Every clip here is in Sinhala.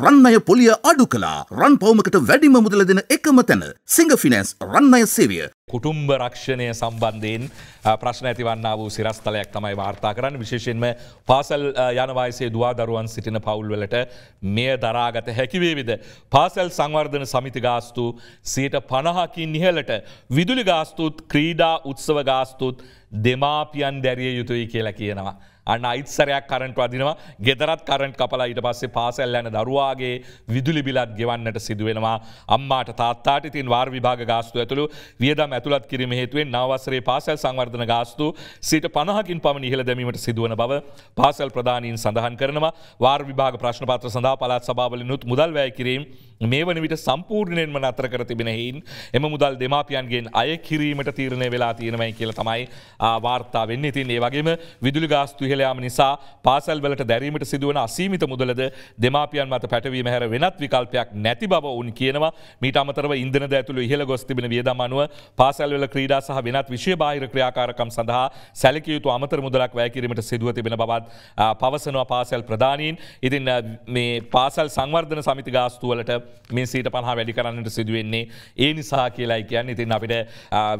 රන්නය පොලිය අඩු කලා රන් පවමකට වැඩිම මුදල දෙන එකම තැන සිංහ ෆිනන්ස් රන්නය සේවිය කුටුම්බ රක්ෂණය සම්බන්ධයෙන් ප්‍රශ්න ඇතිවන්න වූ සිරස්තලයක් තමයි වාර්තා කරන්න විශේෂෙන්ම පාසල් යනවායසේ දවා දරුවන් සිටින පවුල්වලට මෙය දරාගත හැකිවේවිද. පාසල් සංවර්ධන සමිති ගාස්තු සීට පණහකින් නිහලට විදුලි ගාස්තුත් ක්‍රීඩා උත්සව ගාස්තුත් දෙමාපියන් දැරිය යුතුයි කියලා කියනවා. අන්න අයිත්සරයක් කරට අදිනවා ගෙදරත් කරට කපලා ඊට පස්සේ පාසැල් යන දරුවාගේ විදුලි බිලත් ගෙවන්නට සිදුවෙනවා අම්මාට තාත්තාට ඉතින් වාර් විභාග ගාස්තු ඇතුළු වියදම් ඇ ඇතුළත් කිරීම හේතුවෙන් නවසරේ පාසල් සංවර්ධන ගාස්තු සිට පනහකින් පමණ ඉහළ දැමීමට සිදුවන බව පාසල් ප්‍රධානීන් සඳහන් කරනවා වාර් විභාග ප්‍රශ්නපත්‍ර සඳහා පළාත් සභාවලින් උත් මුදල් වැය කිරීම මේ වන විට සම්පූර්ණයෙන්ම නතර කර තිබෙන හයින් එම මුදල් දෙමාපියන්ගෙන් අය කිරීමට තීරණය වෙලා තියෙනවයි කියල තමයි වාර්තා වෙන්න ඉතින් ඒ වගේම විදුලි ගාස්තු ඉහලයාම නිසා පාසල් වලට දැරීමට සිදුවන අසීමිත මුදලද දෙමාපියන් මත පැටවීම හැර වෙනත් විකල්පයක් නැති බව උන් කියනවා මීට අමතරව ඉන්දන ඇතුළු ඉහළ ගොස්තිබෙන වියදමනුව පා පාසැල්වල ක්‍රීඩා සහ වෙනත් විශෂ බාහිර ක්‍රියාකාරකම් සඳහා සැලකයුතු අමතර මුදලක් වැෑකිරීමට සිදුව තිබෙන බවත් පවසනවා පාසැල් ප්‍රධානීන් ඉතින් මේ පාසල් සංවර්ධන සමති ගාස්තුවලට මේ සීට පහ වැඩි කරන්නට සිදුවෙන්නේ ඒ නිසා කියලායි කියන්න ඉතින් අපිට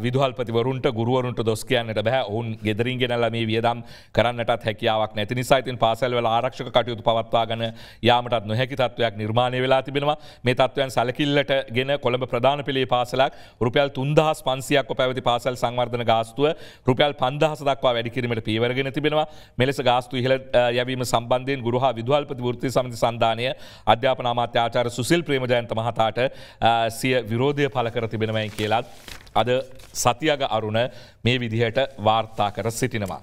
විදුහල්පතිවරුන්ට ගුරුවරුන්ට දොස් කියන්නට බැහ ඔවුන් ගෙදරින් ගෙනල්ල මේ වියදම් කරන්නටත් හැකියාවක් නැති නිසා ඉතින් පාසැල්වල ආරක්ෂක කටයුතු පවත්වාගන යාමටත් නොහැකි තත්වයක් නිර්මාණය වෙලා තිබෙනවා මේ තත්වයන් සැලකිල්ලට ගෙන කොළඹ ප්‍රධාන පිළේ පාසලක් රුපියල් තුන්දහස් පන් පන්සියක් පැවති පාසල් සංවර්ධන ගාස්තුව රුපියල් පන්දහස දක්වා වැඩිකිරීමට පීවරගෙන තිබෙනවා මෙලෙස ගාස්තු ඉහළ යැවීම සම්බන්ධයෙන් ගුරුහා විදවාල්පති ෘති සමති සන්ධානය අධ්‍යාපන අමාත්‍යාචාර සුසිල් ප්‍රේමජයන්ත මහතාට සිය විරෝධය පල කර තිබෙනවයි කියලත් අද සතියග අරුණ මේ විදිහට වාර්තා කර සිටිනවා.